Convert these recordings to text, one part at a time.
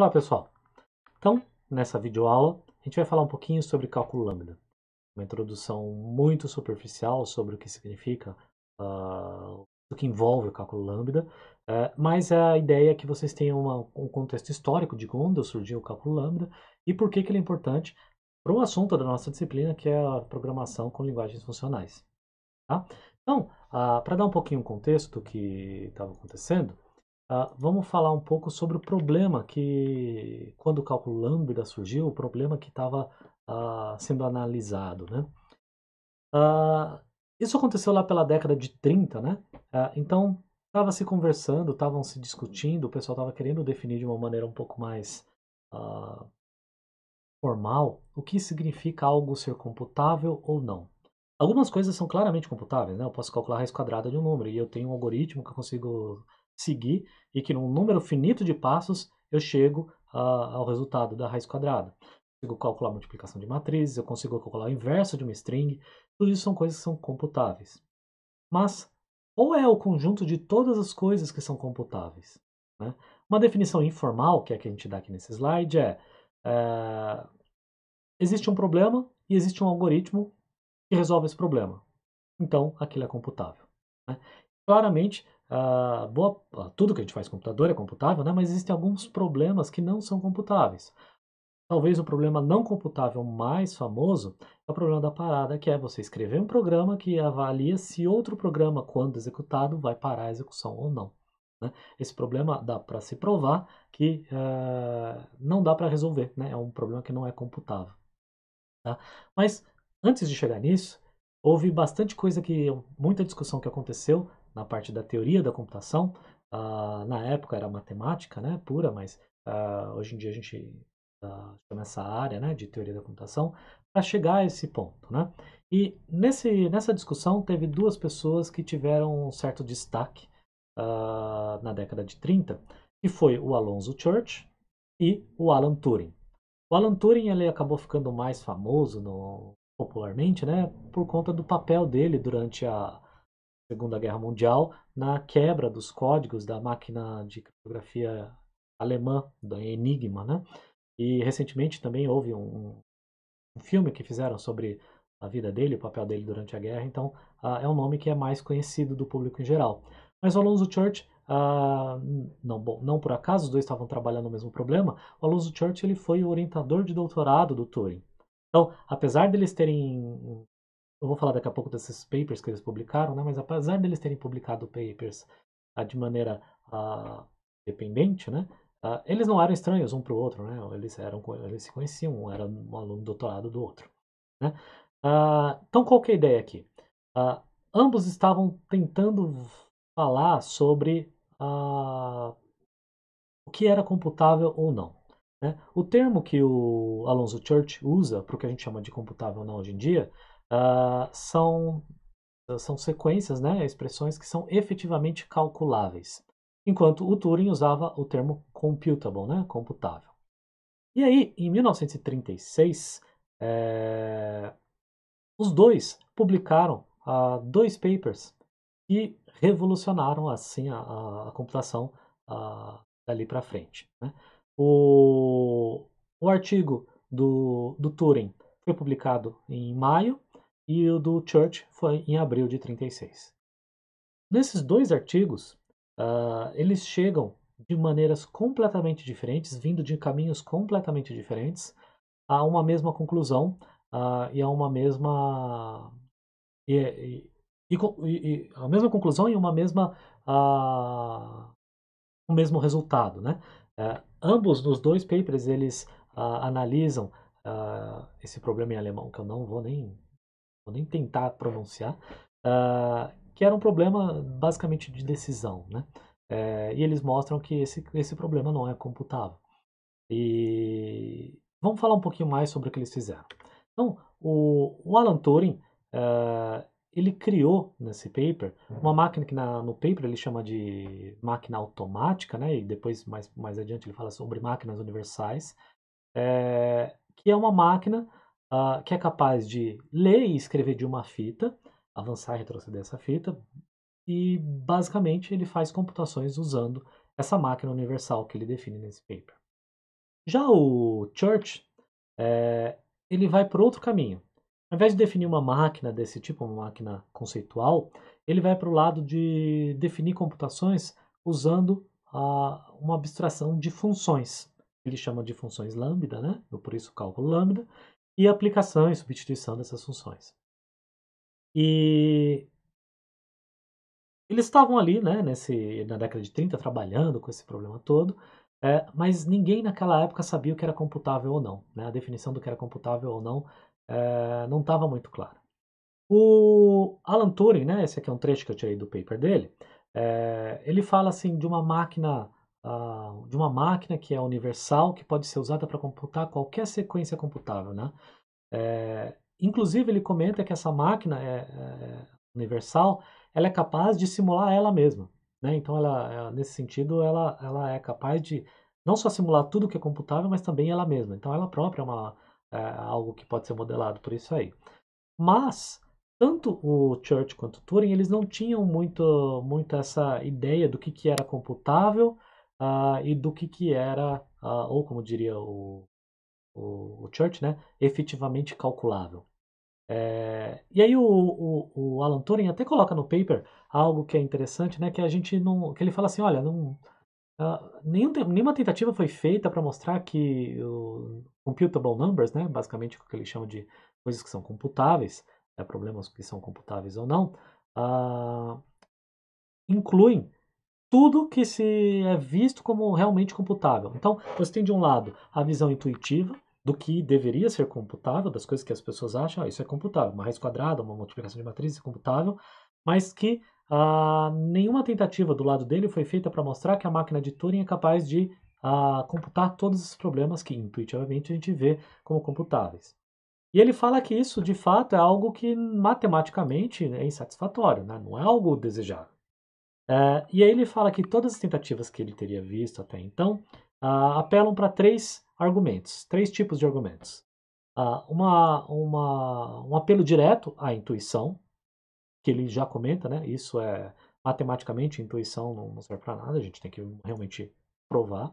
Olá pessoal! Então, nessa videoaula, a gente vai falar um pouquinho sobre cálculo lambda. Uma introdução muito superficial sobre o que significa, uh, o que envolve o cálculo lambda, uh, mas é a ideia é que vocês tenham uma, um contexto histórico de quando surgiu o cálculo lambda e por que, que ele é importante para o assunto da nossa disciplina, que é a programação com linguagens funcionais. Tá? Então, uh, para dar um pouquinho o contexto do que estava acontecendo, Uh, vamos falar um pouco sobre o problema que, quando o cálculo lambda surgiu, o problema que estava uh, ah, sendo analisado, né? Uh, isso aconteceu lá pela década de 30, né? então, estava se conversando, estavam se discutindo, o pessoal estava querendo definir de uma maneira um pouco mais formal o que significa algo ser computável ou não. Algumas coisas são claramente computáveis, né? Eu posso calcular a raiz quadrada de um número e eu tenho um algoritmo que eu consigo seguir e que num número finito de passos eu chego uh, ao resultado da raiz quadrada. Eu consigo calcular a multiplicação de matrizes, eu consigo calcular o inverso de uma string, tudo isso são coisas que são computáveis. Mas, ou é o conjunto de todas as coisas que são computáveis? Né? Uma definição informal, que é a que a gente dá aqui nesse slide, é, é existe um problema e existe um algoritmo que resolve esse problema. Então, aquilo é computável. Né? Claramente, Uh, boa, ah, tudo que a gente faz computador é computável, né? mas existem alguns problemas que não são computáveis. Talvez o problema não computável mais famoso é o problema da parada, que é você escrever um programa que avalia se outro programa, quando executado, vai parar a execução ou não. Né? Esse problema dá para se provar que uh, não dá para resolver, né? é um problema que não é computável. Tá? Mas antes de chegar nisso, houve bastante coisa que, muita discussão que aconteceu na parte da teoria da computação. Uh, na época era matemática, né, pura, mas uh, hoje em dia a gente uh, chama essa área, né, de teoria da computação, para chegar a esse ponto, né. E nesse, nessa discussão teve duas pessoas que tiveram um certo destaque na década de 30, que foi o Alonso Church e o Alan Turing. O Alan Turing ele acabou ficando mais famoso no, popularmente, né, por conta do papel dele durante a Segunda Guerra Mundial na quebra dos códigos da máquina de criptografia alemã, da Enigma, né? E recentemente também houve um, um filme que fizeram sobre a vida dele, o papel dele durante a guerra, então uh, é um nome que é mais conhecido do público em geral. Mas o Alonso Church, uh, não, bom, não por acaso os dois estavam trabalhando no mesmo problema, o Alonso Church ele foi o orientador de doutorado do Turing. Então, apesar deles terem eu vou falar daqui a pouco desses papers que eles publicaram, né? Mas apesar deles terem publicado papers ah, de maneira ah, dependente, né? Ah, eles não eram estranhos um para o outro, né? Eles eram, eles se conheciam, um era um aluno doutorado do outro, né? Ah, então qual que é a ideia aqui? ambos estavam tentando falar sobre o que era computável ou não. Né? O termo que o Alonso Church usa para o que a gente chama de computável ou não hoje em dia uh, são, ah, são sequências, né, expressões que são efetivamente calculáveis, enquanto o Turing usava o termo computable, né, computável. E aí, em 1936, é, eh, os dois publicaram uh, dois papers que revolucionaram assim a, a, computação uh, dali para frente. Né? O, o artigo do, do Turing foi publicado em maio e o do Church foi em abril de 36. Nesses dois artigos, uh, eles chegam de maneiras completamente diferentes, vindo de caminhos completamente diferentes, a uma mesma conclusão uh, e a uma mesma e, e, e, e, a mesma conclusão e uma mesma uh, o mesmo resultado, né? Uh, ambos nos dois papers eles analisam esse problema em alemão que eu não vou nem vou nem tentar pronunciar, uh, que era um problema basicamente de decisão, né? É, e eles mostram que esse, esse problema não é computável. E vamos falar um pouquinho mais sobre o que eles fizeram. Então, o, o Alan Turing, uh, ele criou nesse paper uma máquina que na, no paper ele chama de máquina automática, né? E depois, mais, mais adiante, ele fala sobre máquinas universais, é, que é uma máquina uh, que é capaz de ler e escrever de uma fita, avançar e retroceder essa fita, e basicamente ele faz computações usando essa máquina universal que ele define nesse paper. Já o Church, é, ele vai por outro caminho. Ao invés de definir uma máquina desse tipo, uma máquina conceitual, ele vai para o lado de definir computações usando uma abstração de funções. Ele chama de funções lambda, né? Por isso o cálculo lambda e aplicação e substituição dessas funções. E eles estavam ali, né, nesse, na década de 30, trabalhando com esse problema todo, é, mas ninguém naquela época sabia o que era computável ou não. Né? A definição do que era computável ou não é, não estava muito clara. O Alan Turing, né, esse aqui é um trecho que eu tirei do paper dele, é, ele fala assim de uma máquina uh, de uma máquina que é universal, que pode ser usada para computar qualquer sequência computável, né? É, inclusive, ele comenta que essa máquina é, é, universal, ela é capaz de simular ela mesma, né? Então, ela, ela, é, nesse sentido, ela, ela é capaz de não só simular tudo que é computável, mas também ela mesma. Então, ela própria é, uma, é algo que pode ser modelado por isso aí. Mas, tanto o Church quanto o Turing, eles não tinham muito, muito essa ideia do que, que era computável, uh, e do que, que era, uh, ou como diria o, o, o, Church, né, efetivamente calculável. É, e aí o, o, o, Alan Turing até coloca no paper algo que é interessante, né, que a gente não, que ele fala assim, olha, não, uh, nenhum, nenhuma tentativa foi feita para mostrar que o computable numbers, né, basicamente o que ele chama de coisas que são computáveis, né, problemas que são computáveis ou não, uh, incluem tudo que se é visto como realmente computável. Então, você tem de um lado a visão intuitiva do que deveria ser computável, das coisas que as pessoas acham, ah, isso é computável, uma raiz quadrada, uma multiplicação de matrizes é computável, mas que ah, nenhuma tentativa do lado dele foi feita para mostrar que a máquina de Turing é capaz de ah, computar todos os problemas que intuitivamente a gente vê como computáveis. E ele fala que isso, de fato, é algo que matematicamente é insatisfatório, né? não é algo desejável. É, e aí ele fala que todas as tentativas que ele teria visto até então uh, apelam para três argumentos, três tipos de argumentos. Uh, uma, uma, um apelo direto à intuição, que ele já comenta, né? Isso é matematicamente intuição não, não serve para nada, a gente tem que realmente provar.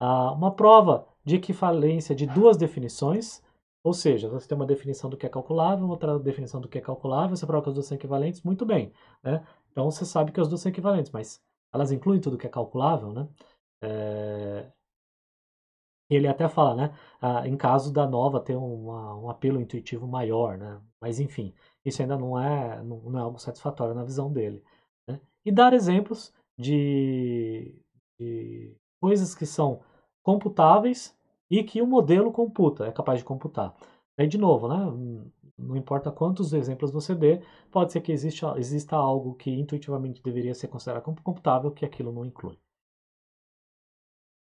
Ah, uma prova de equivalência de duas definições, ou seja, você tem uma definição do que é calculável, outra definição do que é calculável, você prova que as duas são equivalentes, muito bem. Né? Então você sabe que as duas são equivalentes, mas elas incluem tudo que é calculável, né? É... Ele até fala, né? Ah, em caso da nova ter uma, um apelo intuitivo maior, né? Mas enfim, isso ainda não é, não, não é algo satisfatório na visão dele. Né? E dar exemplos de, de coisas que são computáveis e que o modelo computa, é capaz de computar. Aí, de novo, né? Não importa quantos exemplos você dê, pode ser que exista, exista algo que intuitivamente deveria ser considerado como computável que aquilo não inclui.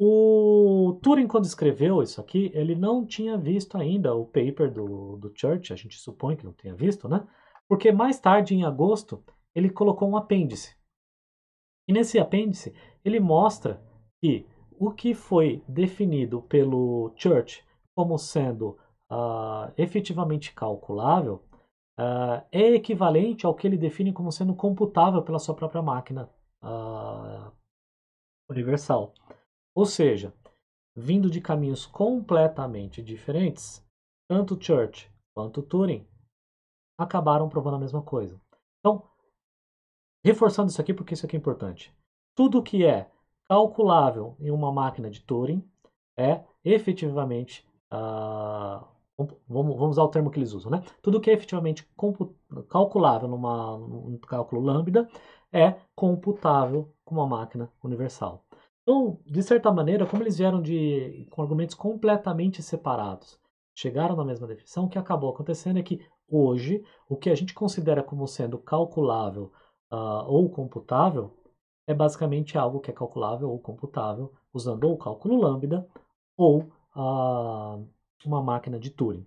O Turing, quando escreveu isso aqui, ele não tinha visto ainda o paper do, do Church, a gente supõe que não tenha visto, né? Porque mais tarde, em agosto, ele colocou um apêndice. E nesse apêndice, ele mostra que o que foi definido pelo Church como sendo uh, efetivamente calculável uh, é equivalente ao que ele define como sendo computável pela sua própria máquina uh, universal. Ou seja, vindo de caminhos completamente diferentes, tanto Church quanto Turing acabaram provando a mesma coisa. Então, reforçando isso aqui porque isso aqui é importante. Tudo que é calculável em uma máquina de Turing é efetivamente uh, vamos, vamos usar o termo que eles usam, né? Tudo que é efetivamente calculável numa, num cálculo lambda é computável com uma máquina universal. Então, de certa maneira, como eles vieram de, com argumentos completamente separados, chegaram na mesma definição, o que acabou acontecendo é que hoje o que a gente considera como sendo calculável uh, ou computável é basicamente algo que é calculável ou computável usando ou o cálculo lambda ou ah, uma máquina de Turing.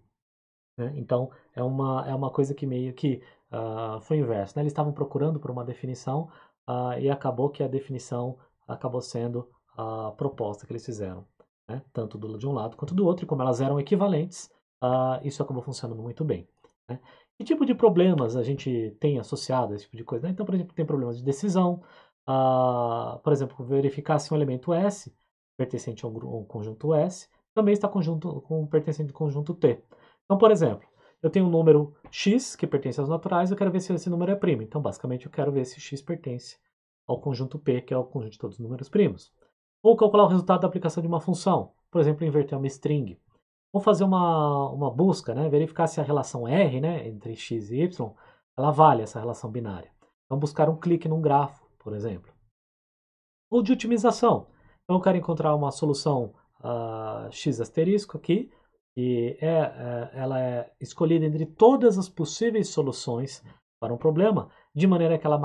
Né? Então, é uma, é uma coisa que meio que uh, foi inverso. Né? Eles estavam procurando por uma definição uh, e acabou que a definição acabou sendo a proposta que eles fizeram, né? tanto do, de um lado quanto do outro, e como elas eram equivalentes, uh, isso acabou funcionando muito bem. Né? Que tipo de problemas a gente tem associado a esse tipo de coisa? Né? Então, por exemplo, tem problemas de decisão, uh, por exemplo, verificar se um elemento S pertencente a um, um conjunto S também está conjunto, com pertencente ao conjunto T. Então, por exemplo, eu tenho um número x que pertence aos naturais, eu quero ver se esse número é primo. Então, basicamente, eu quero ver se x pertence ao conjunto P, que é o conjunto de todos os números primos. Ou calcular o resultado da aplicação de uma função. Por exemplo, inverter uma string. Ou fazer uma, uma busca, né? verificar se a relação R né? entre x e y ela vale essa relação binária. Então, buscar um clique num grafo, por exemplo. Ou de otimização. Então, eu quero encontrar uma solução uh, X asterisco aqui, e é, é, ela é escolhida entre todas as possíveis soluções para um problema, de maneira que ela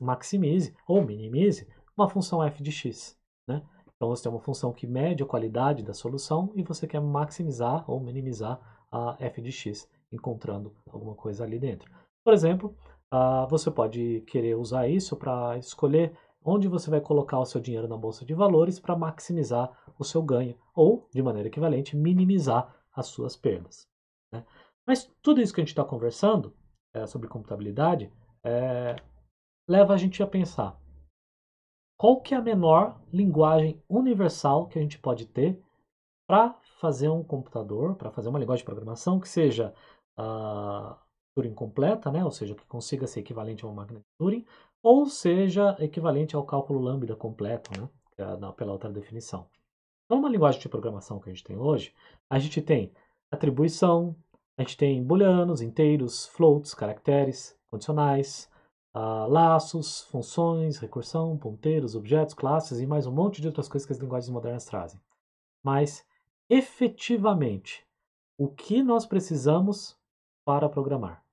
maximize ou minimize uma função f de x. Né? Então você tem uma função que mede a qualidade da solução e você quer maximizar ou minimizar a f de x, encontrando alguma coisa ali dentro. Por exemplo, uh, você pode querer usar isso para escolher onde você vai colocar o seu dinheiro na bolsa de valores para maximizar o seu ganho ou, de maneira equivalente, minimizar as suas perdas. Né? Mas tudo isso que a gente está conversando é, sobre computabilidade é, leva a gente a pensar qual que é a menor linguagem universal que a gente pode ter para fazer um computador, para fazer uma linguagem de programação que seja uh, Turing completa, né? ou seja, que consiga ser equivalente a uma máquina de Turing, ou seja, equivalente ao cálculo lambda completo, né? É pela outra definição. Então, uma linguagem de programação que a gente tem hoje, a gente tem atribuição, a gente tem booleanos, inteiros, floats, caracteres, condicionais, uh, laços, funções, recursão, ponteiros, objetos, classes e mais um monte de outras coisas que as linguagens modernas trazem. Mas, efetivamente, o que nós precisamos para programar?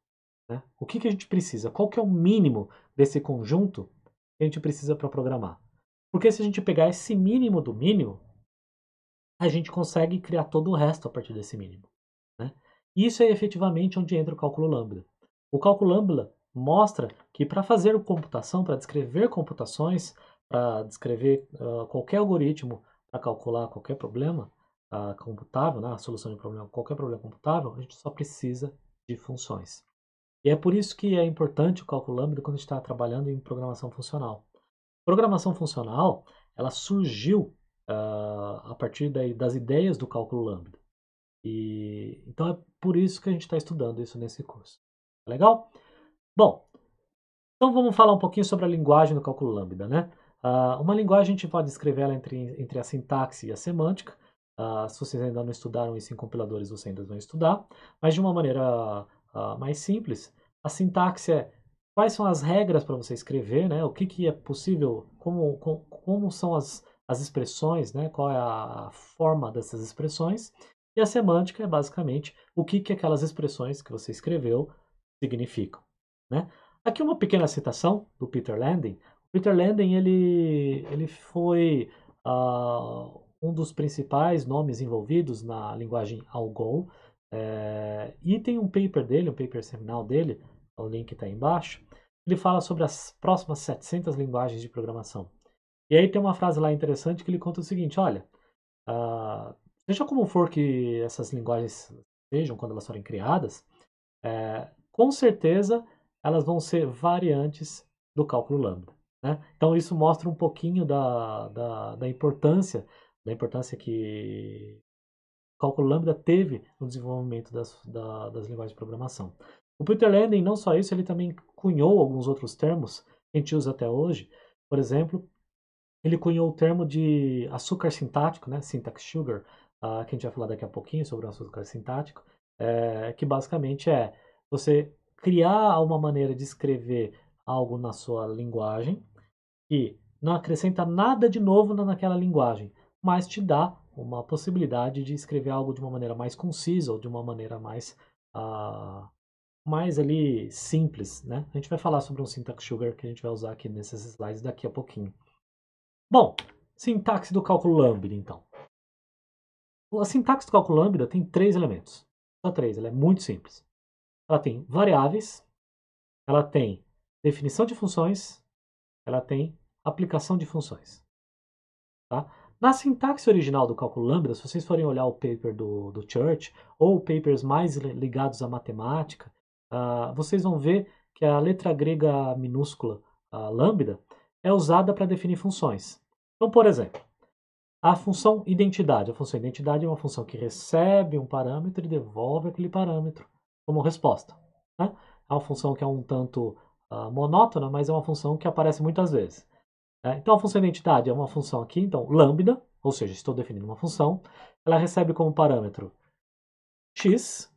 Né? O que, que a gente precisa? Qual que é o mínimo desse conjunto que a gente precisa para programar. Porque se a gente pegar esse mínimo do mínimo, a gente consegue criar todo o resto a partir desse mínimo. Né? Isso é efetivamente onde entra o cálculo lambda. O cálculo lambda mostra que para fazer computação, para descrever computações, para descrever uh, qualquer algoritmo para calcular qualquer problema uh, computável, né, a solução de problema, qualquer problema computável, a gente só precisa de funções. E é por isso que é importante o cálculo lambda quando está trabalhando em programação funcional. Programação funcional, ela surgiu uh, a partir daí, das ideias do cálculo lambda. E, então é por isso que a gente está estudando isso nesse curso. Tá legal? Bom, então vamos falar um pouquinho sobre a linguagem do cálculo lambda, né? Uh, uma linguagem a gente pode escrever ela entre, entre a sintaxe e a semântica. Uh, se vocês ainda não estudaram isso em compiladores, vocês ainda vão estudar. Mas de uma maneira uh, mais simples. A sintaxe é quais são as regras para você escrever, né? O que, que é possível, como, com, como são as, as expressões, né? Qual é a forma dessas expressões. E a semântica é basicamente o que, que aquelas expressões que você escreveu significam, né? Aqui uma pequena citação do Peter Landin. O Peter Landin, ele, ele foi uh, um dos principais nomes envolvidos na linguagem Algol. É, e tem um paper dele, um paper seminal dele, o link está embaixo, ele fala sobre as próximas 700 linguagens de programação. E aí tem uma frase lá interessante que ele conta o seguinte, olha, uh, seja como for que essas linguagens sejam quando elas forem criadas, é, com certeza elas vão ser variantes do cálculo lambda. Né? Então isso mostra um pouquinho da, da, da importância, da importância que cálculo lambda teve no desenvolvimento das, da, das linguagens de programação. O Peter Landin, não só isso, ele também cunhou alguns outros termos que a gente usa até hoje. Por exemplo, ele cunhou o termo de açúcar sintático, né, syntax sugar, uh, que a gente vai falar daqui a pouquinho sobre o açúcar sintático, é, que basicamente é você criar uma maneira de escrever algo na sua linguagem que não acrescenta nada de novo naquela linguagem, mas te dá uma possibilidade de escrever algo de uma maneira mais concisa ou de uma maneira mais uh, mais ali simples, né? A gente vai falar sobre um syntax sugar que a gente vai usar aqui nesses slides daqui a pouquinho. Bom, sintaxe do cálculo lambda, então. A sintaxe do cálculo lambda tem três elementos. Só três, ela é muito simples. Ela tem variáveis, ela tem definição de funções, ela tem aplicação de funções. Tá? Na sintaxe original do cálculo lambda, se vocês forem olhar o paper do, do Church ou papers mais ligados à matemática, uh, vocês vão ver que a letra grega minúscula uh, lambda é usada para definir funções. Então, por exemplo, a função identidade. A função identidade é uma função que recebe um parâmetro e devolve aquele parâmetro como resposta. Né? É uma função que é um tanto uh, monótona, mas é uma função que aparece muitas vezes. Né? Então, a função identidade é uma função aqui, então, lambda, ou seja, estou definindo uma função, ela recebe como parâmetro x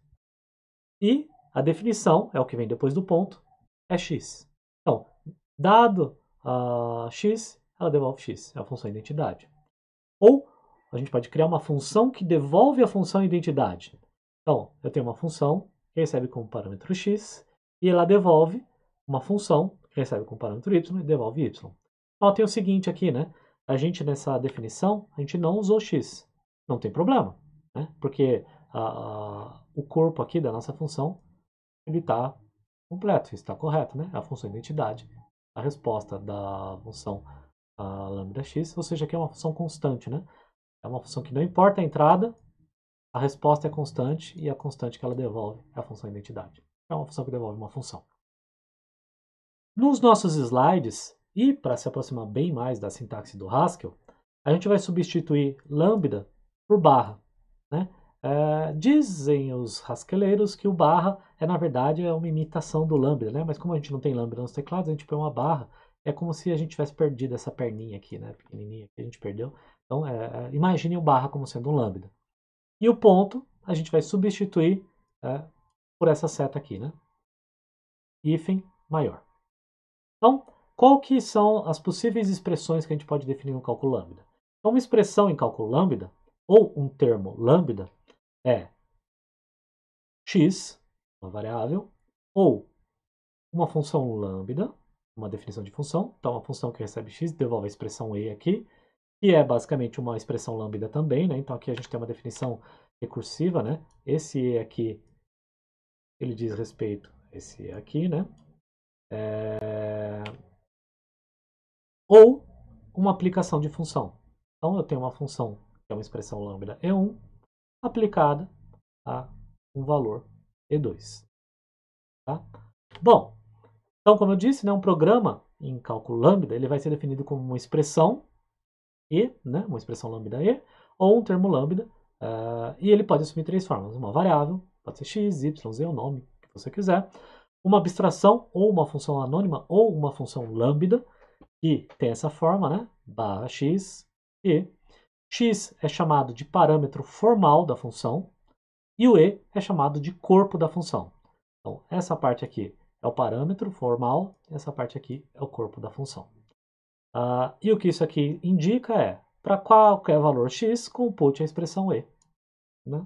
e a definição, é o que vem depois do ponto, é x. Então, dado ah, x, ela devolve x, é a função identidade. Ou a gente pode criar uma função que devolve a função identidade. Então, eu tenho uma função que recebe como parâmetro x e ela devolve uma função que recebe como parâmetro y e devolve y. Ó, tem o seguinte aqui, né? A gente, nessa definição, a gente não usou x. Não tem problema, né? Porque a, a, o corpo aqui da nossa função, ele está completo, está correto, né? A função identidade, a resposta da função lambda x, ou seja, aqui é uma função constante, né? É uma função que não importa a entrada, a resposta é constante e a constante que ela devolve é a função identidade. É uma função que devolve uma função. Nos nossos slides, e para se aproximar bem mais da sintaxe do Haskell, a gente vai substituir lambda por barra. Né? É, dizem os rasqueleiros que o barra é, na verdade, é uma imitação do lambda, né? mas como a gente não tem lambda nos teclados, a gente põe uma barra, é como se a gente tivesse perdido essa perninha aqui, né? pequenininha que a gente perdeu. Então, é, é imagine o barra como sendo um lambda. E o ponto a gente vai substituir é, por essa seta aqui, né? Hífen maior. Então, qual que são as possíveis expressões que a gente pode definir no cálculo lambda? Então, uma expressão em cálculo lambda, ou um termo lambda, é x, uma variável, ou uma função lambda, uma definição de função. Então, uma função que recebe x devolve a expressão e aqui, que é basicamente uma expressão lambda também, né? Então, aqui a gente tem uma definição recursiva, né? Esse e aqui, ele diz respeito a esse e aqui, né? É ou uma aplicação de função. Então, eu tenho uma função, que é uma expressão lambda E1, aplicada a um valor E2. Tá? Bom, então, como eu disse, né, um programa em cálculo lambda, ele vai ser definido como uma expressão E, né, uma expressão lambda E, ou um termo lambda, uh, e ele pode assumir três formas. Uma variável, pode ser x, y, z, o nome que você quiser. Uma abstração, ou uma função anônima, ou uma função lambda, que tem essa forma, né? barra x, e x é chamado de parâmetro formal da função e o e é chamado de corpo da função. Então, essa parte aqui é o parâmetro formal, essa parte aqui é o corpo da função. Ah, e o que isso aqui indica é, para qualquer valor x, compute a expressão e. Né?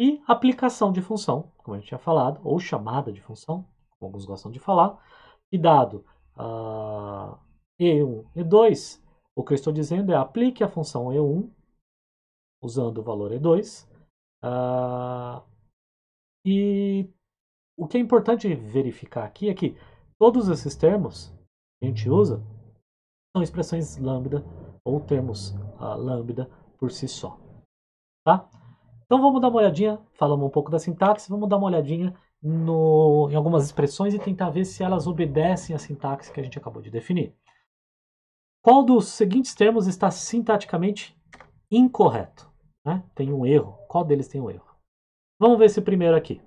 E aplicação de função, como a gente tinha falado, ou chamada de função, como alguns gostam de falar, e dado ah, e1 e 2, o que eu estou dizendo é aplique a função E1, usando o valor E2, uh, ah, e o que é importante verificar aqui é que todos esses termos que a gente usa são expressões lambda ou termos uh, lambda por si só. Tá? Então vamos dar uma olhadinha, falamos um pouco da sintaxe, vamos dar uma olhadinha no, em algumas expressões e tentar ver se elas obedecem à sintaxe que a gente acabou de definir. Qual dos seguintes termos está sintaticamente incorreto? Né? Tem um erro. Qual deles tem um erro? Vamos ver esse primeiro aqui.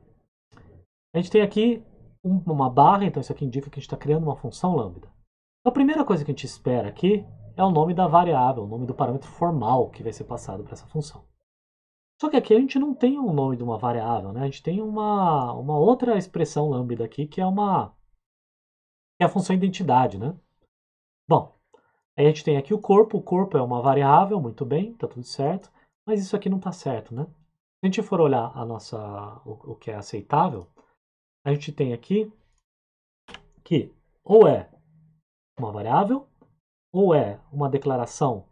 A gente tem aqui uma barra, então isso aqui indica que a gente está criando uma função lambda. Então, a primeira coisa que a gente espera aqui é o nome da variável, o nome do parâmetro formal que vai ser passado para essa função. Só que aqui a gente não tem o um nome de uma variável, né? A gente tem uma, uma outra expressão lambda aqui, que é uma que é a função identidade, né? Bom, a gente tem aqui o corpo, o corpo é uma variável, muito bem, está tudo certo, mas isso aqui não está certo, né? Se a gente for olhar a nossa, o, o que é aceitável, a gente tem aqui que ou é uma variável, ou é uma declaração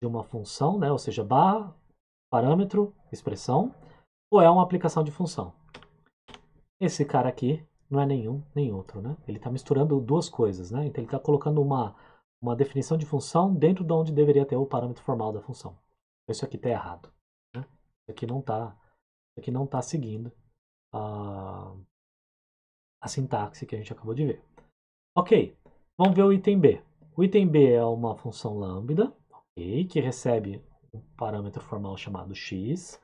de uma função, né? ou seja, barra, parâmetro, expressão, ou é uma aplicação de função. Esse cara aqui não é nenhum nem outro, né? Ele está misturando duas coisas, né? Então ele está colocando uma uma definição de função dentro de onde deveria ter o parâmetro formal da função. Isso aqui está errado. Né? Isso aqui não está aqui não está seguindo a, a sintaxe que a gente acabou de ver. Ok, vamos ver o item B. O item B é uma função lambda, okay, que recebe um parâmetro formal chamado x,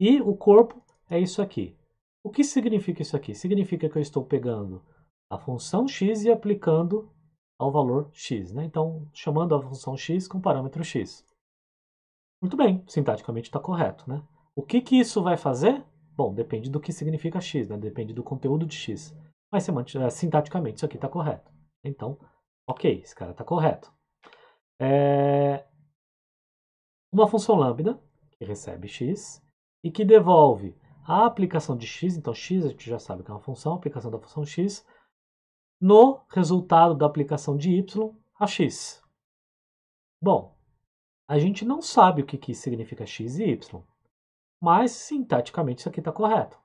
e o corpo é isso aqui. O que significa isso aqui? Significa que eu estou pegando a função x e aplicando ao valor x. Né? Então, chamando a função x com parâmetro x. Muito bem, sintaticamente está correto. Né? O que, que isso vai fazer? Bom, depende do que significa x, né? depende do conteúdo de x. Mas é, sintaticamente isso aqui está correto. Então, ok, esse cara está correto. É... Uma função lambda, que recebe x, e que devolve a aplicação de x, então x a gente já sabe que é uma função, a aplicação da função x, no resultado da aplicação de y a x. Bom, a gente não sabe o que, que significa x e y, mas sintaticamente isso aqui está correto.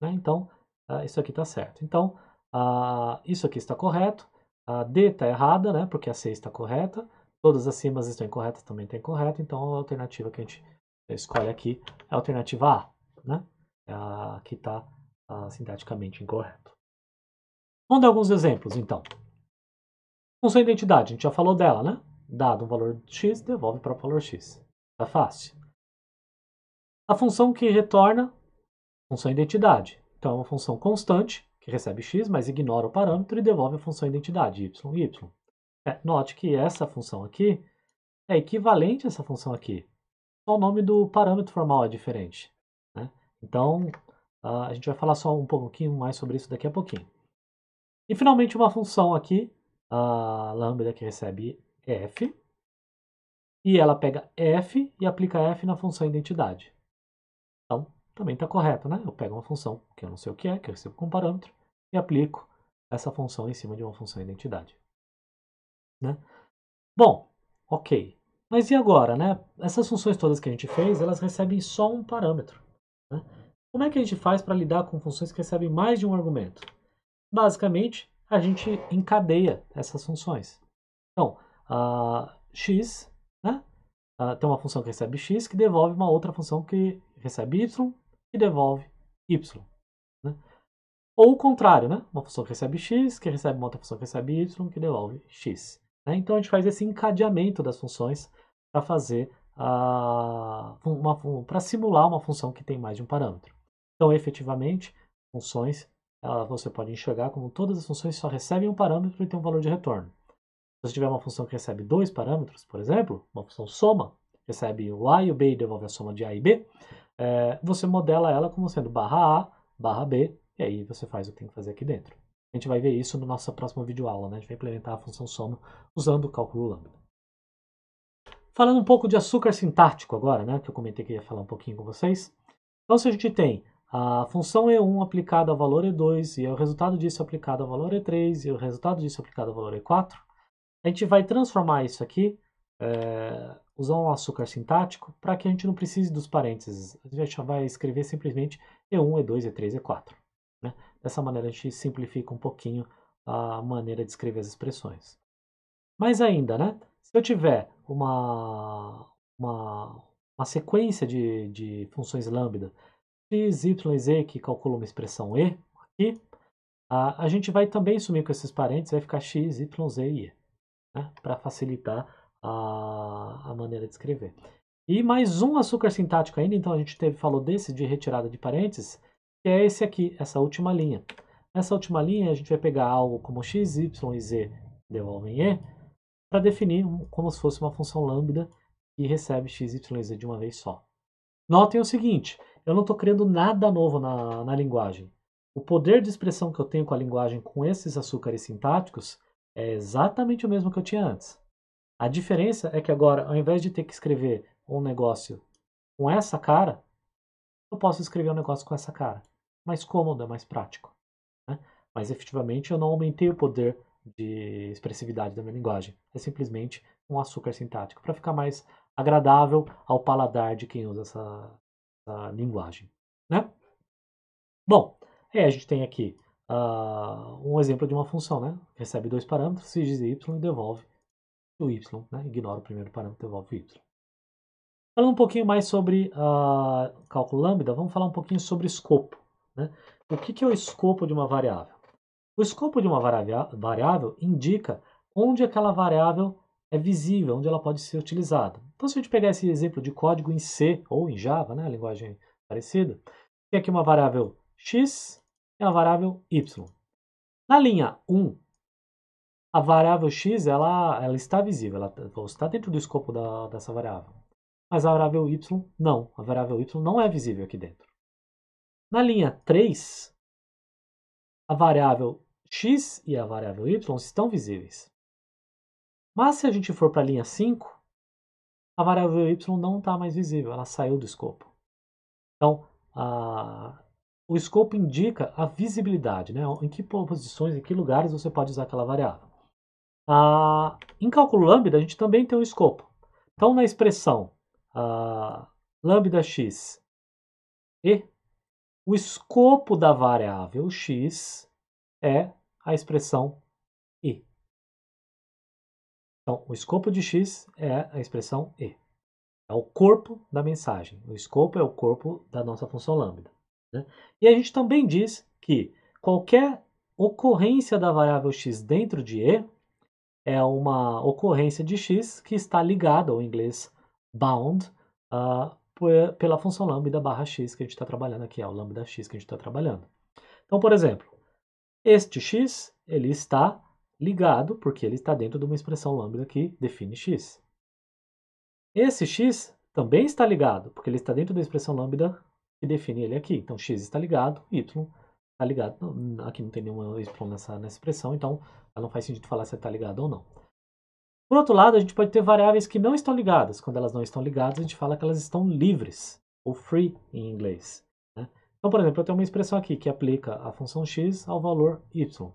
Né? Então, uh, isso aqui está certo. Então, uh, isso aqui está correto, a D está errada, né? porque a C está correta, todas as cimas estão incorretas, também está incorreta, então a alternativa que a gente escolhe aqui é a alternativa A, né? Ah, que está uh, sintaticamente incorreto. Vamos dar alguns exemplos, então. Função identidade, a gente já falou dela, né? Dado um valor x, devolve para o valor x. Tá fácil. A função que retorna, função identidade. Então, é uma função constante, que recebe x, mas ignora o parâmetro e devolve a função identidade, y, y. É, note que essa função aqui é equivalente a essa função aqui. Só o nome do parâmetro formal é diferente. Né? Então, ah, a gente vai falar só um pouquinho mais sobre isso daqui a pouquinho. E finalmente uma função aqui, a lambda que recebe f, e ela pega f e aplica f na função identidade. Então, também está correto, né? Eu pego uma função que eu não sei o que é, que eu recebo com parâmetro, e aplico essa função em cima de uma função identidade. Né? Bom, ok. Mas e agora, né? Essas funções todas que a gente fez, elas recebem só um parâmetro. Né? Como é que a gente faz para lidar com funções que recebem mais de um argumento? Basicamente, a gente encadeia essas funções. Então, uh, x né, uh, tem uma função que recebe x que devolve uma outra função que recebe y que devolve y. Né? Ou o contrário, né? uma função que recebe x, que recebe uma outra função que recebe y, que devolve x. Né? Então, a gente faz esse encadeamento das funções para fazer para simular uma função que tem mais de um parâmetro. Então, efetivamente, funções ela, você pode enxergar como todas as funções só recebem um parâmetro e tem um valor de retorno. Se você tiver uma função que recebe dois parâmetros, por exemplo, uma função soma, recebe o a e o b e devolve a soma de a e b, é, você modela ela como sendo barra a, barra b, e aí você faz o que tem que fazer aqui dentro. A gente vai ver isso na nossa próxima videoaula, né? A gente vai implementar a função soma usando o cálculo lambda. Falando um pouco de açúcar sintático agora, né? Que eu comentei que ia falar um pouquinho com vocês. Então, se a gente tem a função E1 aplicada ao valor E2 e o resultado disso aplicado ao valor E3 e o resultado disso aplicado ao valor E4. A gente vai transformar isso aqui, é, usar um açúcar sintático, para que a gente não precise dos parênteses. A gente vai escrever simplesmente E1, E2, E3, E4. Né? Dessa maneira a gente simplifica um pouquinho a maneira de escrever as expressões. Mas ainda, né? Se eu tiver uma, uma, uma sequência de, de funções lambda x, y z, que calcula uma expressão e aqui, a, a gente vai também sumir com esses parênteses, vai ficar x, y, z e, né? para facilitar a, a maneira de escrever. E mais um açúcar sintático ainda, então a gente teve, falou desse de retirada de parênteses, que é esse aqui, essa última linha. Nessa última linha a gente vai pegar algo como x, y e z devolvem e, para definir como se fosse uma função lambda que recebe x, y e z de uma vez só. Notem o seguinte, eu não estou criando nada novo na, na linguagem. O poder de expressão que eu tenho com a linguagem com esses açúcares sintáticos é exatamente o mesmo que eu tinha antes. A diferença é que agora, ao invés de ter que escrever um negócio com essa cara, eu posso escrever um negócio com essa cara. Mais cômodo, é mais prático. Né? Mas efetivamente eu não aumentei o poder de expressividade da minha linguagem. É simplesmente um açúcar sintático para ficar mais agradável ao paladar de quem usa essa, linguagem. Né? Bom, é, a gente tem aqui uh, um exemplo de uma função, né? Recebe dois parâmetros, se diz y e devolve o y, né? Ignora o primeiro parâmetro, devolve o y. Falando um pouquinho mais sobre uh, cálculo lambda, vamos falar um pouquinho sobre escopo. Né? O que, que é o escopo de uma variável? O escopo de uma variável indica onde aquela variável é visível, onde ela pode ser utilizada. Então, se a gente pegar esse exemplo de código em C ou em Java, né, linguagem parecida, tem aqui uma variável x e uma variável y. Na linha 1, a variável x ela, ela está visível, ela tá, está dentro do escopo da, dessa variável. Mas a variável y não, a variável y não é visível aqui dentro. Na linha 3, a variável x e a variável y estão visíveis. Mas se a gente for para a linha 5, a variável y não está mais visível, ela saiu do escopo. Então, a, o escopo indica a visibilidade, né? em que posições, em que lugares você pode usar aquela variável. A, em cálculo lambda, a gente também tem um escopo. Então, na expressão a, lambda x e, o escopo da variável x é a expressão então, o escopo de X é a expressão E. É o corpo da mensagem. O escopo é o corpo da nossa função lambda. Né? E a gente também diz que qualquer ocorrência da variável x dentro de E é uma ocorrência de x que está ligada, ou em inglês bound, uh, pela função lambda barra x que a gente está trabalhando aqui, é o lambda x que a gente está trabalhando. Então, por exemplo, este x ele está ligado, porque ele está dentro de uma expressão lambda que define x. Esse x também está ligado, porque ele está dentro da expressão lambda que define ele aqui. Então, x está ligado, y está ligado. Aqui não tem nenhuma y nessa, nessa expressão, então não faz sentido falar se está ligado ou não. Por outro lado, a gente pode ter variáveis que não estão ligadas. Quando elas não estão ligadas, a gente fala que elas estão livres, ou free em inglês. Né? Então, por exemplo, eu tenho uma expressão aqui que aplica a função x ao valor y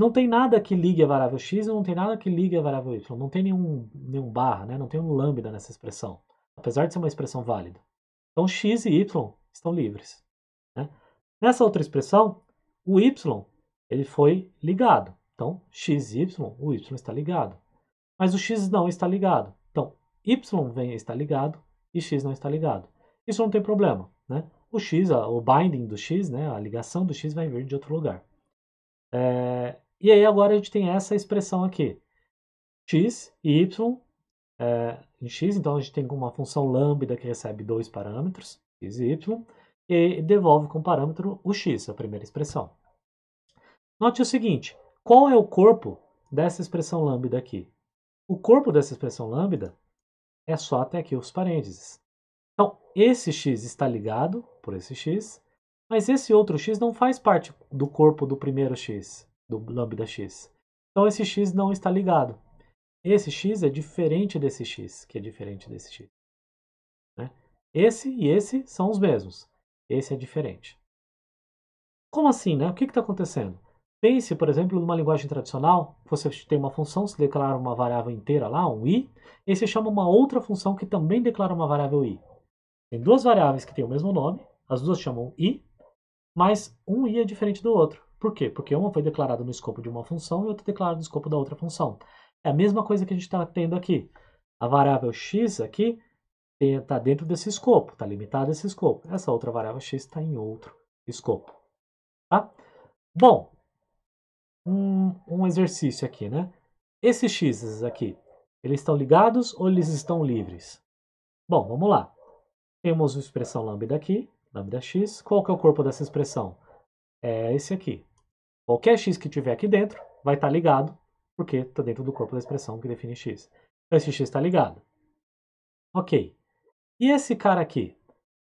não tem nada que ligue a variável x e não tem nada que ligue a variável y. Não tem nenhum, nenhum barra, né? não tem um lambda nessa expressão, apesar de ser uma expressão válida. Então x e y estão livres. Né? Nessa outra expressão, o y ele foi ligado. Então x e y, o y está ligado. Mas o x não está ligado. Então y vem está ligado e x não está ligado. Isso não tem problema, né? O x, o binding do x, né, a ligação do x vai vir de outro lugar. É, e aí agora a gente tem essa expressão aqui, x e y é, em x, então a gente tem uma função lambda que recebe dois parâmetros, x e y, e devolve com parâmetro o x, a primeira expressão. Note o seguinte, qual é o corpo dessa expressão lambda aqui? O corpo dessa expressão lambda é só até aqui os parênteses. Então, esse x está ligado por esse x, mas esse outro x não faz parte do corpo do primeiro x do lambda x. Então esse x não está ligado. Esse x é diferente desse x, que é diferente desse x. Né? Esse e esse são os mesmos. Esse é diferente. Como assim, né? O que está acontecendo? Pense, por exemplo, numa linguagem tradicional, você tem uma função, se declara uma variável inteira lá, um i, e você chama uma outra função que também declara uma variável i. Tem duas variáveis que têm o mesmo nome, as duas chamam i, mas um i é diferente do outro. Por quê? Porque uma foi declarada no escopo de uma função e outra declarada no escopo da outra função. É a mesma coisa que a gente está tendo aqui. A variável x aqui está dentro desse escopo, está limitada a esse escopo. Essa outra variável x está em outro escopo. Tá? Bom, um, um exercício aqui, né? Esses x aqui, eles estão ligados ou eles estão livres? Bom, vamos lá. Temos a expressão lambda aqui, lambda x. Qual que é o corpo dessa expressão? É esse aqui. Qualquer x que tiver aqui dentro vai estar tá ligado, porque está dentro do corpo da expressão que define x. Então esse x está ligado. Ok. E esse cara aqui?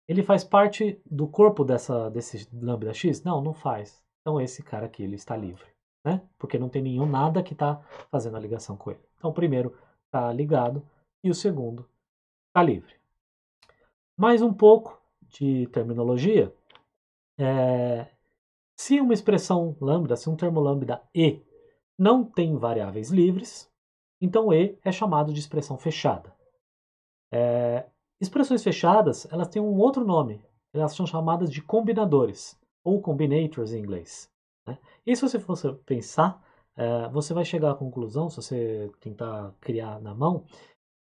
Ele faz parte do corpo dessa, desse lambda x? Não, não faz. Então esse cara aqui ele está livre, né? Porque não tem nenhum nada que está fazendo a ligação com ele. Então o primeiro está ligado e o segundo está livre. Mais um pouco de terminologia. É, se uma expressão lambda, se um termo lambda E não tem variáveis livres, então E é chamado de expressão fechada. É, expressões fechadas, elas têm um outro nome. Elas são chamadas de combinadores, ou combinators em inglês. Né? E se você fosse pensar, é, você vai chegar à conclusão, se você tentar criar na mão,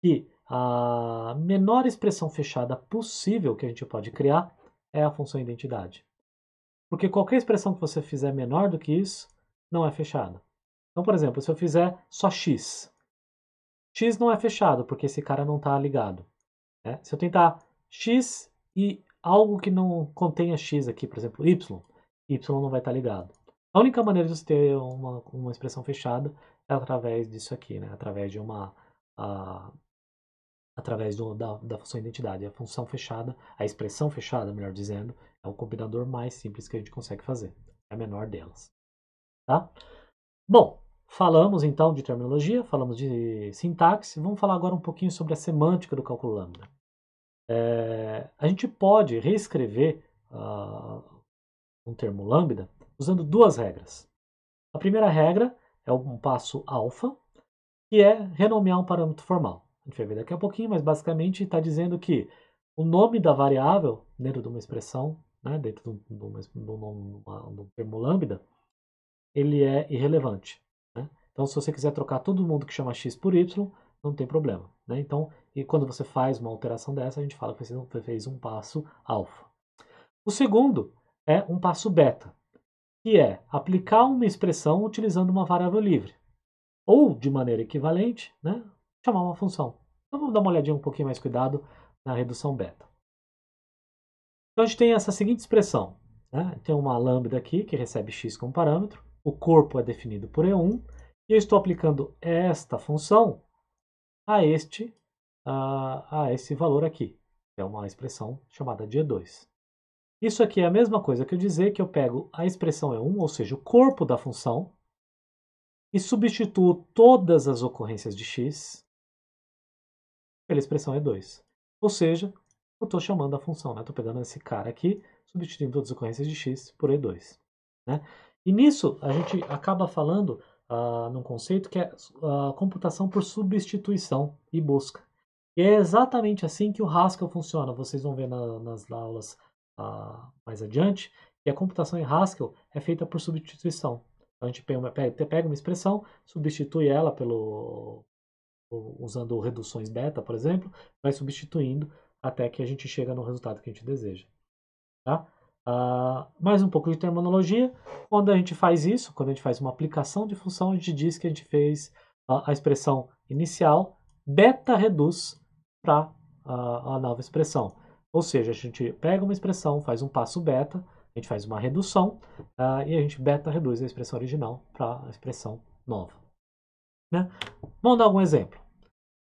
que a menor expressão fechada possível que a gente pode criar é a função identidade porque qualquer expressão que você fizer menor do que isso não é fechada. Então, por exemplo, se eu fizer só x, x não é fechado, porque esse cara não está ligado. Né? Se eu tentar x e algo que não contenha x aqui, por exemplo, y, y não vai estar tá ligado. A única maneira de você ter uma, uma expressão fechada é através disso aqui, né? através de uma... A, através do, da, da função identidade. A função fechada, a expressão fechada, melhor dizendo, é o combinador mais simples que a gente consegue fazer. É a menor delas. Tá? Bom, falamos então de terminologia, falamos de sintaxe. Vamos falar agora um pouquinho sobre a semântica do cálculo lambda. É, a gente pode reescrever uh, um termo lambda usando duas regras. A primeira regra é um passo alfa, que é renomear um parâmetro formal. A gente vai ver daqui a pouquinho, mas basicamente está dizendo que o nome da variável dentro de uma expressão né, dentro de um termo lambda, ele é irrelevante. Né? Então, se você quiser trocar todo mundo que chama x por y, não tem problema. Né? Então, e quando você faz uma alteração dessa, a gente fala que você fez um passo alfa. O segundo é um passo beta, que é aplicar uma expressão utilizando uma variável livre. Ou, de maneira equivalente, né, chamar uma função. Então, vamos dar uma olhadinha um pouquinho mais cuidado na redução beta. Então a gente tem essa seguinte expressão. Né? Tem uma lambda aqui que recebe x como parâmetro, o corpo é definido por E1, e eu estou aplicando esta função a este a, a esse valor aqui, que é uma expressão chamada de E2. Isso aqui é a mesma coisa que eu dizer que eu pego a expressão E1, ou seja, o corpo da função, e substituo todas as ocorrências de x pela expressão E2. Ou seja, eu estou chamando a função, né? Estou pegando esse cara aqui, substituindo todas as ocorrências de x por e2, né? E nisso a gente acaba falando uh, num conceito que é a ah, computação por substituição e busca. E é exatamente assim que o Haskell funciona. Vocês vão ver na, nas aulas uh, mais adiante que a computação em Haskell é feita por substituição. Então a gente pega uma, pega uma expressão, substitui ela pelo usando reduções beta, por exemplo, vai substituindo até que a gente chega no resultado que a gente deseja. Tá? Uh, mais um pouco de terminologia. Quando a gente faz isso, quando a gente faz uma aplicação de função, a gente diz que a gente fez uh, a expressão inicial beta reduz para uh, a nova expressão. Ou seja, a gente pega uma expressão, faz um passo beta, a gente faz uma redução ah, e a gente beta reduz a expressão original para a expressão nova. Né? Vamos dar algum exemplo.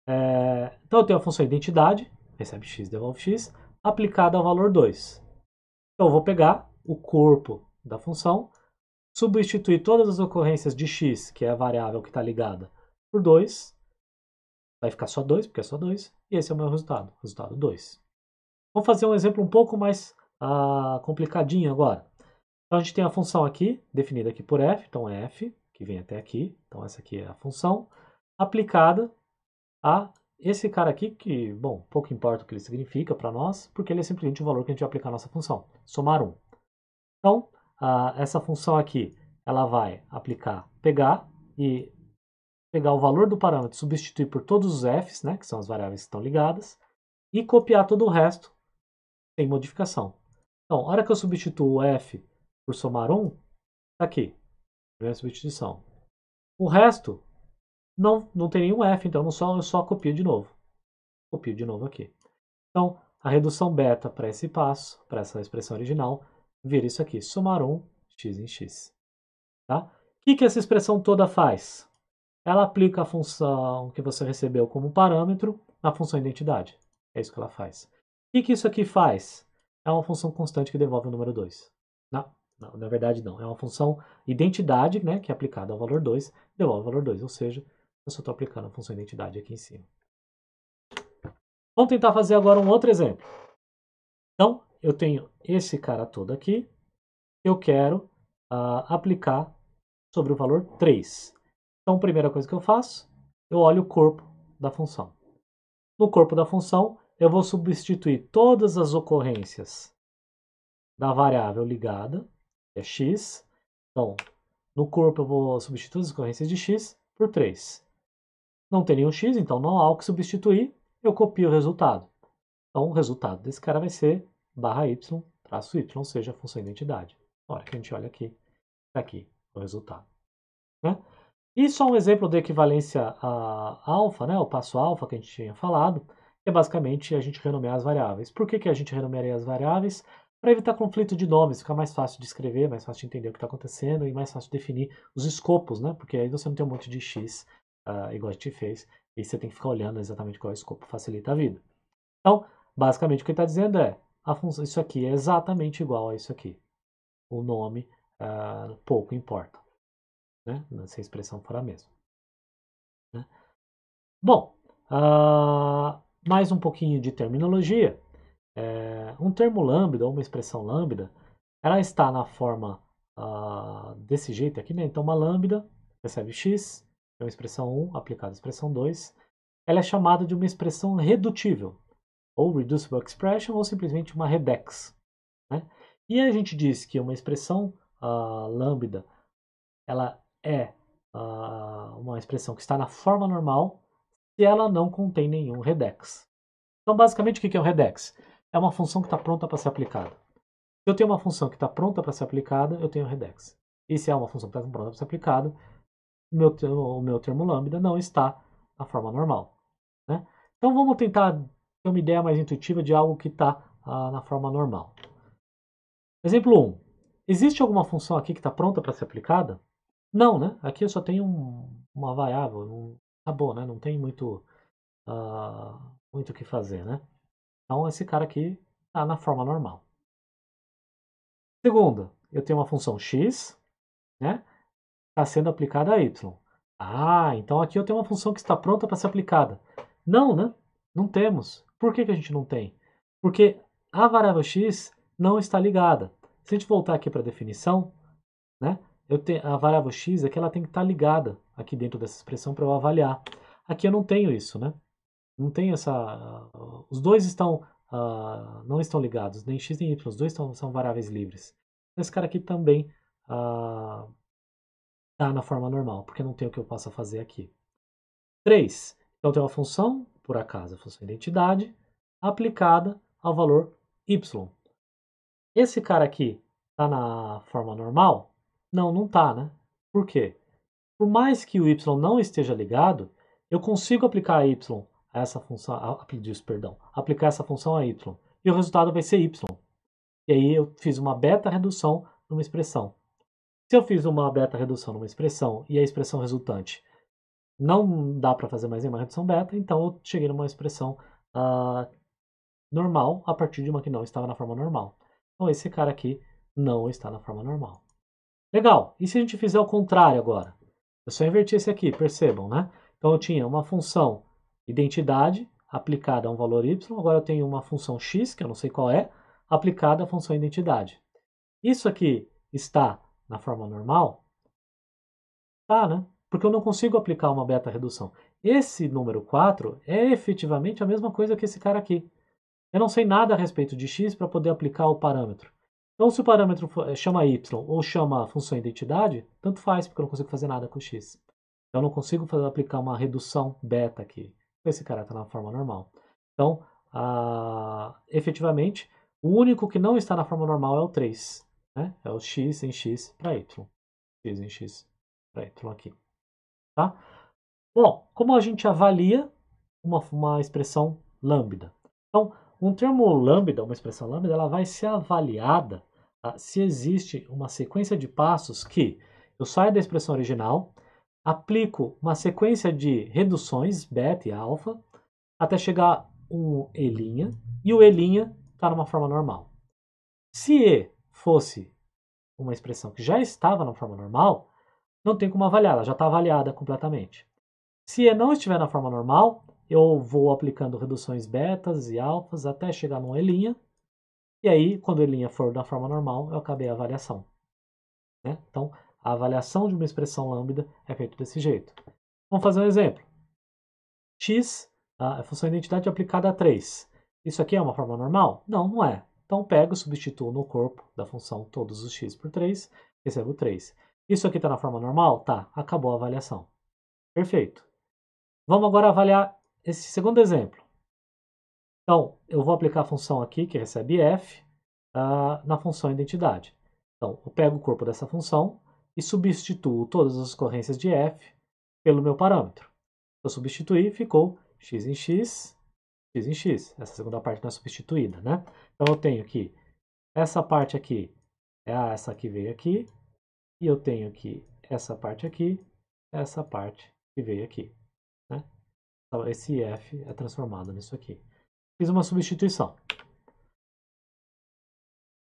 É, então eu tenho a função identidade, recebe x, devolve x, aplicado ao valor 2. Então, eu vou pegar o corpo da função, substituir todas as ocorrências de x, que é a variável que está ligada, por 2. Vai ficar só 2, porque é só 2. E esse é o meu resultado, resultado 2. Vamos fazer um exemplo um pouco mais ah, complicadinho agora. Então, a gente tem a função aqui, definida aqui por f, então é f, que vem até aqui. Então, essa aqui é a função aplicada a esse cara aqui, que, bom, pouco importa o que ele significa para nós, porque ele é simplesmente o valor que a gente vai aplicar à nossa função, somar 1. Então, essa função aqui, ela vai aplicar pegar e pegar o valor do parâmetro, substituir por todos os f's, né, que são as variáveis que estão ligadas, e copiar todo o resto sem modificação. Então, a hora que eu substituo o f por somar 1, está aqui, primeira substituição. O resto não, não tem nenhum F, então eu só, eu só copio de novo. Copio de novo aqui. Então, a redução beta para esse passo, para essa expressão original, vira isso aqui, somar 1, x em x. Tá? O que, que essa expressão toda faz? Ela aplica a função que você recebeu como parâmetro na função identidade. É isso que ela faz. O que, que isso aqui faz? É uma função constante que devolve o número 2. Não, não, na verdade não. É uma função identidade, né, que é aplicada ao valor 2, devolve o valor 2, ou seja, eu só estou aplicando a função identidade aqui em cima. Vamos tentar fazer agora um outro exemplo. Então, eu tenho esse cara todo aqui, eu quero uh, aplicar sobre o valor 3. Então, a primeira coisa que eu faço, eu olho o corpo da função. No corpo da função, eu vou substituir todas as ocorrências da variável ligada, que é x. Então, no corpo eu vou substituir as ocorrências de x por 3. Não tem nenhum x, então não há o que substituir, eu copio o resultado. Então, o resultado desse cara vai ser barra y, traço y, ou seja, a função identidade. Olha hora que a gente olha aqui, está aqui o resultado. Né? E só um exemplo de equivalência a alfa, né, o passo alfa que a gente tinha falado, é basicamente a gente renomear as variáveis. Por que, que a gente renomearia as variáveis? Para evitar conflito de nomes, fica mais fácil de escrever, mais fácil de entender o que está acontecendo e mais fácil de definir os escopos, né? Porque aí você não tem um monte de x uh, igual a gente fez, e você tem que ficar olhando exatamente qual é o escopo, facilita a vida. Então, basicamente o que ele está dizendo é, função, isso aqui é exatamente igual a isso aqui. O nome uh, pouco importa, né? se a expressão for a mesma. Né? Bom, uh, mais um pouquinho de terminologia. É, um termo lambda ou uma expressão lambda, ela está na forma desse jeito aqui, né? Então, uma lambda recebe x, então, expressão 1 aplicada à expressão 2, ela é chamada de uma expressão redutível, ou reducible expression, ou simplesmente uma redex. Né? E a gente diz que uma expressão uh, lambda, ela é uh, uma expressão que está na forma normal se ela não contém nenhum redex. Então, basicamente, o que é um redex? É uma função que está pronta para ser aplicada. Se eu tenho uma função que está pronta para ser aplicada, eu tenho um redex. E se é uma função que está pronta para ser aplicada, o meu, o meu termo lambda não está na forma normal. Né? Então vamos tentar ter uma ideia mais intuitiva de algo que está ah, na forma normal. Exemplo 1. Existe alguma função aqui que está pronta para ser aplicada? Não, né? Aqui eu só tenho um, uma variável, um, tá bom, né? Não tem muito, ah, muito o que fazer, né? Então esse cara aqui está na forma normal. Segunda, eu tenho uma função x, né? está sendo aplicada a y. Ah, então aqui eu tenho uma função que está pronta para ser aplicada. Não, né? Não temos. Por que, que a gente não tem? Porque a variável x não está ligada. Se a gente voltar aqui para a definição, né? Eu tenho, a variável x aqui é ela tem que estar tá ligada aqui dentro dessa expressão para eu avaliar. Aqui eu não tenho isso, né? Não tenho essa... Os dois estão... Uh, não estão ligados, nem x nem y, os dois estão, são variáveis livres. Esse cara aqui também uh, está na forma normal, porque não tem o que eu possa fazer aqui. 3. Então tem uma função, por acaso, a função identidade, aplicada ao valor y. Esse cara aqui está na forma normal? Não, não está, né? Por quê? Por mais que o y não esteja ligado, eu consigo aplicar y a essa função, a, disso, perdão, aplicar essa função a y, e o resultado vai ser y. E aí eu fiz uma beta redução numa expressão. Se eu fiz uma beta-redução numa expressão e a expressão resultante não dá para fazer mais nenhuma redução beta, então eu cheguei numa expressão ah, normal a partir de uma que não estava na forma normal. Então esse cara aqui não está na forma normal. Legal, e se a gente fizer o contrário agora? Eu só inverti esse aqui, percebam, né? Então eu tinha uma função identidade aplicada a um valor y, agora eu tenho uma função x, que eu não sei qual é, aplicada à função identidade. Isso aqui está na forma normal? Tá, né? Porque eu não consigo aplicar uma beta-redução. Esse número 4 é efetivamente a mesma coisa que esse cara aqui. Eu não sei nada a respeito de x para poder aplicar o parâmetro. Então, se o parâmetro eh, chama y ou chama a função identidade, tanto faz, porque eu não consigo fazer nada com x. Eu não consigo fazer, aplicar uma redução beta aqui. Esse cara está na forma normal. Então, ah, efetivamente, o único que não está na forma normal é o 3. Né? É o x em x para y. x em x para y aqui. Tá? Bom, como a gente avalia uma, uma expressão lambda? Então, um termo lambda, uma expressão lambda, ela vai ser avaliada tá? se existe uma sequência de passos que eu saio da expressão original, aplico uma sequência de reduções, beta e alfa, até chegar um E', e o E' está numa forma normal. Se E fosse uma expressão que já estava na forma normal, não tem como avaliar, ela já está avaliada completamente. Se não estiver na forma normal, eu vou aplicando reduções betas e alfas até chegar num E', e aí, quando E' for na forma normal, eu acabei a avaliação. Né? Então, a avaliação de uma expressão lambda é feita desse jeito. Vamos fazer um exemplo. x, a tá? função identidade aplicada a 3. Isso aqui é uma forma normal? Não, não é. Então pego, substituo no corpo da função todos os x por 3, recebo 3. Isso aqui está na forma normal? Tá, acabou a avaliação. Perfeito. Vamos agora avaliar esse segundo exemplo. Então, eu vou aplicar a função aqui, que recebe f, uh, na função identidade. Então, eu pego o corpo dessa função e substituo todas as ocorrências de f pelo meu parâmetro. Eu substituí, ficou x em x, x em x. Essa segunda parte não é substituída, né? Então, eu tenho que essa parte aqui é essa que veio aqui, e eu tenho que essa parte aqui é essa parte que veio aqui. Né? Então, esse F é transformado nisso aqui. Fiz uma substituição.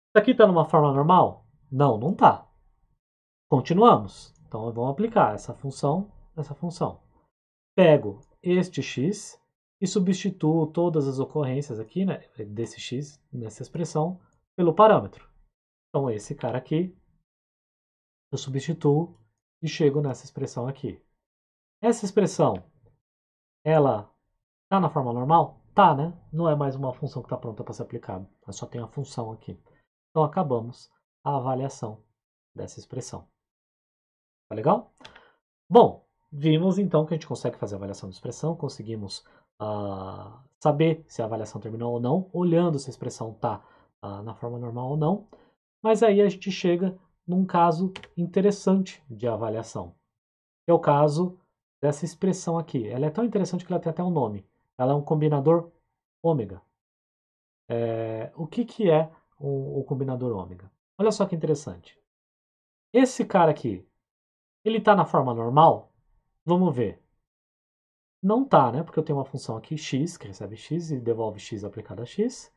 Isso aqui está numa forma normal? Não, não está. Continuamos. Então, vamos aplicar essa função, essa função. Pego este x e substituo todas as ocorrências aqui, né, desse x, nessa expressão, pelo parâmetro. Então, esse cara aqui, eu substituo e chego nessa expressão aqui. Essa expressão, ela está na forma normal? Tá, né? Não é mais uma função que está pronta para ser aplicada. Ela só tem a função aqui. Então, acabamos a avaliação dessa expressão. Tá legal? Bom, vimos então que a gente consegue fazer avaliação de expressão, conseguimos ah, saber se a avaliação terminou ou não, olhando se a expressão está ah, na forma normal ou não. Mas aí a gente chega num caso interessante de avaliação, que é o caso dessa expressão aqui. Ela é tão interessante que ela tem até um nome. Ela é um combinador ômega. É, o que, que é o, o combinador ômega? Olha só que interessante. Esse cara aqui, ele está na forma normal? Vamos ver não tá, né? Porque eu tenho uma função aqui x, que recebe x e devolve x aplicado a x.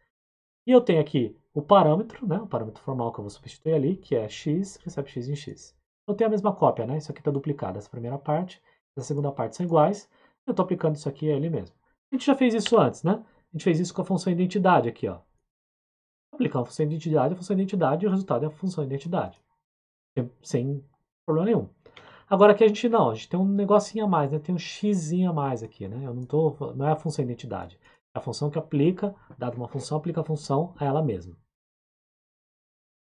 E eu tenho aqui o parâmetro, né? O parâmetro formal que eu vou substituir ali, que é x, recebe x em x. Eu tenho a mesma cópia, né? Isso aqui está duplicado, essa primeira parte, essa segunda parte são iguais. Eu estou aplicando isso aqui a é ele mesmo. A gente já fez isso antes, né? A gente fez isso com a função identidade aqui, ó. Aplicar uma função identidade, a função identidade, e o resultado é a função identidade. Sem problema nenhum. Agora que a gente não, a gente tem um negocinho a mais, né? tem um x a mais aqui, né? Eu não tô, não é a função identidade, é a função que aplica, dada uma função, aplica a função a ela mesma.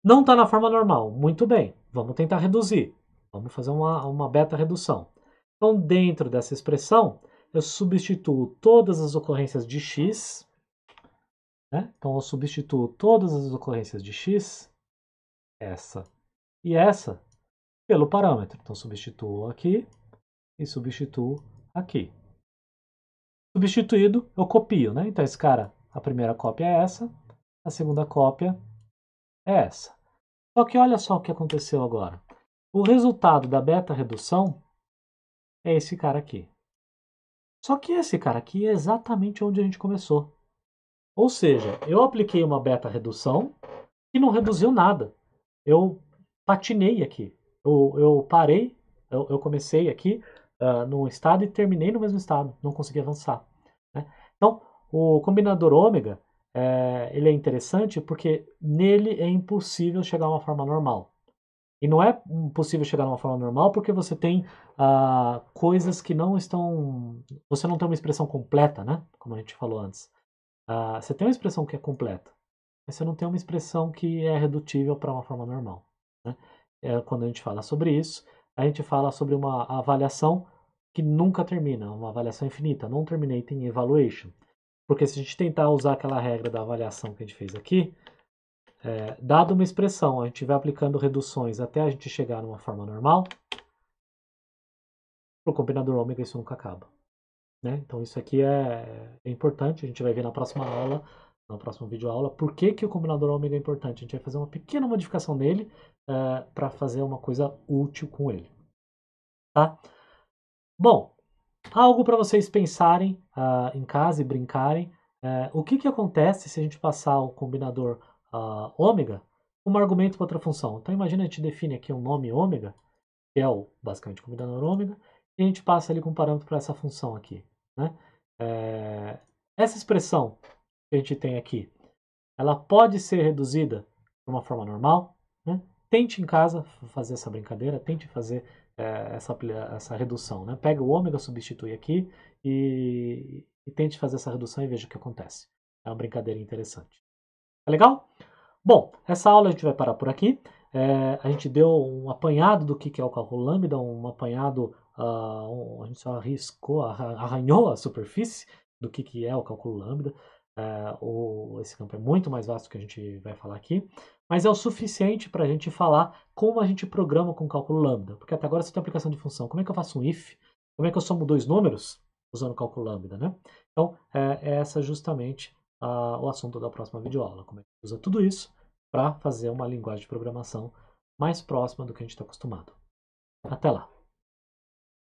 Não está na forma normal, muito bem, vamos tentar reduzir, vamos fazer uma, uma beta redução. Então dentro dessa expressão, eu substituo todas as ocorrências de x, né? então eu substituo todas as ocorrências de x, essa e essa, pelo parâmetro. Então, substituo aqui e substituo aqui. Substituído, eu copio, né? Então, esse cara, a primeira cópia é essa, a segunda cópia é essa. Só que olha só o que aconteceu agora. O resultado da beta-redução é esse cara aqui. Só que esse cara aqui é exatamente onde a gente começou. Ou seja, eu apliquei uma beta-redução e não reduziu nada. Eu patinei aqui. Eu, eu parei, eu, eu comecei aqui uh, num estado e terminei no mesmo estado, não consegui avançar. Né? Então, o combinador ômega, é, ele é interessante porque nele é impossível chegar a uma forma normal. E não é possível chegar a uma forma normal porque você tem uh, coisas que não estão. Você não tem uma expressão completa, né? Como a gente falou antes. Uh, você tem uma expressão que é completa, mas você não tem uma expressão que é redutível para uma forma normal. Né? é, quando a gente fala sobre isso, a gente fala sobre uma avaliação que nunca termina, uma avaliação infinita, não terminating evaluation. Porque se a gente tentar usar aquela regra da avaliação que a gente fez aqui, é, uma expressão, a gente vai aplicando reduções até a gente chegar numa forma normal, para o combinador ômega isso nunca acaba. Né? Então isso aqui é, é importante, a gente vai ver na próxima aula na próxima aula, por que, que o combinador ômega é importante. A gente vai fazer uma pequena modificação nele eh, para fazer uma coisa útil com ele. Tá? Bom, algo para vocês pensarem uh, em casa e brincarem. Uh, o que, que acontece se a gente passar o combinador ah, ômega como argumento para outra função? Então imagina a gente define aqui um nome ômega, que é o basicamente combinador ômega, e a gente passa ali com parâmetro para essa função aqui. Né? Eh, essa expressão que a gente tem aqui, ela pode ser reduzida de uma forma normal. Né? Tente em casa fazer essa brincadeira, tente fazer é, essa, essa redução. Né? Pega o ômega, substitui aqui e, e tente fazer essa redução e veja o que acontece. É uma brincadeira interessante. Tá legal? Bom, essa aula a gente vai parar por aqui. É, a gente deu um apanhado do que é o cálculo lambda, um apanhado, uh, um, a gente só arriscou, arranhou a superfície do que, que é o cálculo lambda. Uh, o, esse campo é muito mais vasto que a gente vai falar aqui, mas é o suficiente para a gente falar como a gente programa com o cálculo lambda. Porque até agora você tem aplicação de função. Como é que eu faço um if? Como é que eu somo dois números usando cálculo lambda, né? Então, é, é essa justamente a, o assunto da próxima videoaula. Como é que usa tudo isso para fazer uma linguagem de programação mais próxima do que a gente está acostumado. Até lá!